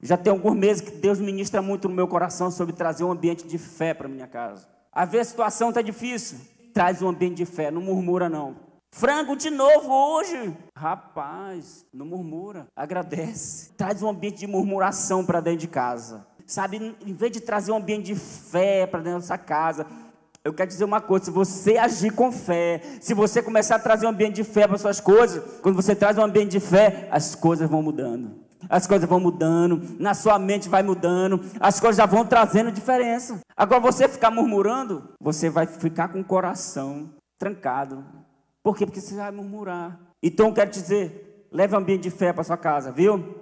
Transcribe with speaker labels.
Speaker 1: Já tem alguns meses que Deus ministra muito no meu coração sobre trazer um ambiente de fé para minha casa. Às vezes a situação está difícil, traz um ambiente de fé, não murmura não. Frango de novo hoje. Rapaz, não murmura, agradece. Traz um ambiente de murmuração para dentro de casa. Sabe, em vez de trazer um ambiente de fé para dentro dessa casa, eu quero dizer uma coisa: se você agir com fé, se você começar a trazer um ambiente de fé para suas coisas, quando você traz um ambiente de fé, as coisas vão mudando as coisas vão mudando, na sua mente vai mudando, as coisas já vão trazendo diferença. Agora você ficar murmurando, você vai ficar com o coração trancado. Por quê? Porque você vai murmurar. Então quero te dizer, leve um ambiente de fé para sua casa, viu?